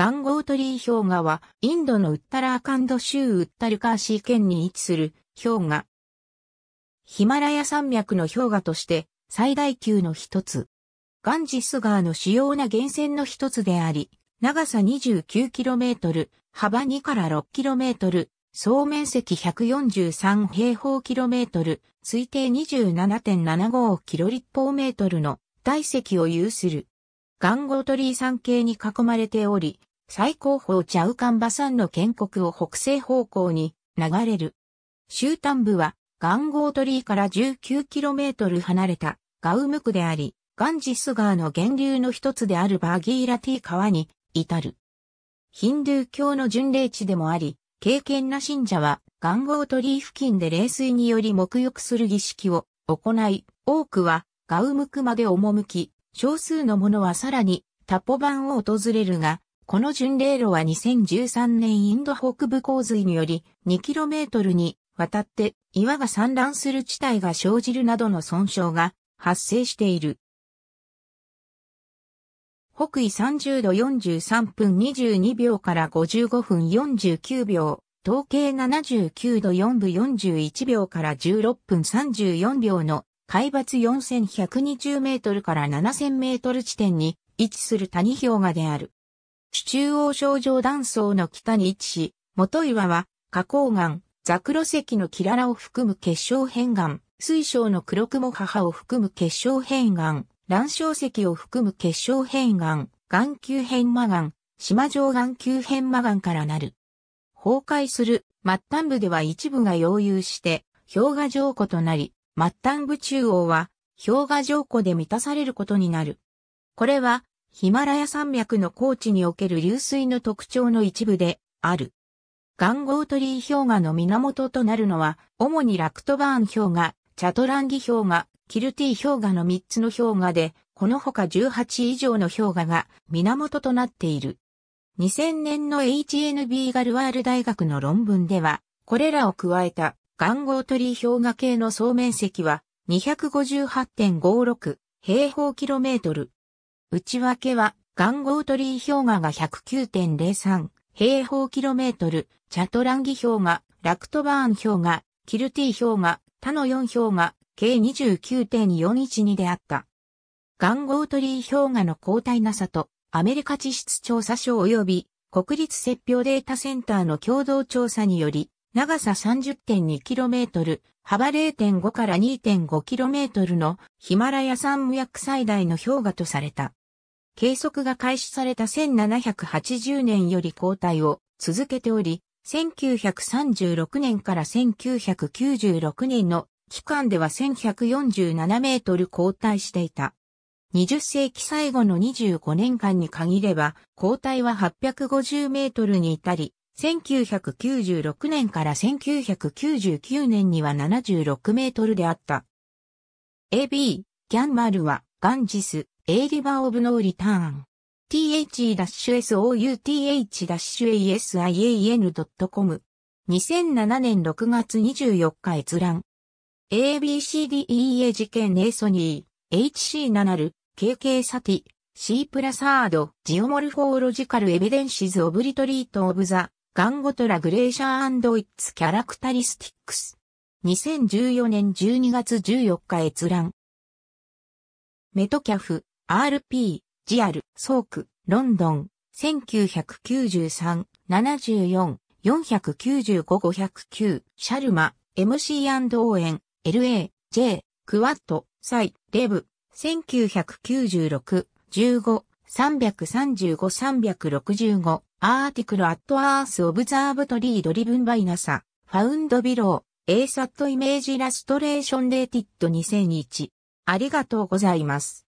ガンゴートリー氷河は、インドのウッタラーカンド州ウッタルカーシー県に位置する氷河。ヒマラヤ山脈の氷河として最大級の一つ。ガンジス川の主要な源泉の一つであり、長さ 29km、幅2から 6km、総面積143平方キロメートル、推定27.75キロ立方メートルの大石を有する。ガンゴートリー山系に囲まれており、最高峰チャウカンバ山の建国を北西方向に流れる。終端部は、ガンゴートリーから 19km 離れたガウムクであり、ガンジス川の源流の一つであるバーギーラティ川に至る。ヒンドゥー教の巡礼地でもあり、敬虔な信者は、ガンゴートリー付近で冷水により沐浴する儀式を行い、多くはガウムクまで赴き、少数の者はさらにタポバンを訪れるが、この巡礼路は2013年インド北部洪水により 2km にわたって岩が散乱する地帯が生じるなどの損傷が発生している。北緯30度43分22秒から55分49秒、統計79度4分41秒から16分34秒の海抜4120メートルから7000メートル地点に位置する谷氷河である。地中央症状断層の北に位置し、元岩は、花崗岩、ザクロ石のキララを含む結晶片岩、水晶の黒雲母を含む結晶片岩、卵晶石を含む結晶片岩、眼球片魔岩、島状眼球片魔岩からなる。崩壊する末端部では一部が溶融して、氷河上湖となり、末端部中央は氷河上湖で満たされることになる。これはヒマラヤ山脈の高地における流水の特徴の一部である。ガンゴートリー氷河の源となるのは、主にラクトバーン氷河、チャトランギ氷河、キルティ氷河の3つの氷河で、この他18以上の氷河が源となっている。2000年の HNB ガルワール大学の論文では、これらを加えたガンゴートリー氷河系の総面積は258.56平方キロメートル。内訳は、ガンゴートリー氷河が109.03平方キロメートル、チャトランギ氷河、ラクトバーン氷河、キルティ氷河、他の4氷河、計29.412であった。ガンゴートリー氷河の交代なさと、アメリカ地質調査所及び国立雪氷データセンターの共同調査により、長さ 30.2km、幅0.5から 2.5km のヒマラヤ山無薬最大の氷河とされた。計測が開始された1780年より交代を続けており、1936年から1996年の期間では1147メートル交代していた。20世紀最後の25年間に限れば、交代は850メートルに至り、1996年から1999年には76メートルであった。AB、ギャンマルは、ガンジス、A River of No Return the-south-asian.com 2007年6月24日閲覧 ABCDEA 事件ネーソニー HC ナナル KK サティ C プラサードジオモルフォーロジカルエビデンシズオブリトリートオブザガンゴトラグレーシャーイッツキャラクタリスティックス2014年12月14日閲覧メトキャフ RP、ジアル、ソーク、ロンドン、1993、74、495-509、シャルマ、MC& 応援、LA、J、クワット、サイ、レブ、1996、15、335-365、アーティクルアットアースオブザーブトリードリブンバイナサ、ファウンドビロー、エーサットイメージラストレーションレーティット2001。ありがとうございます。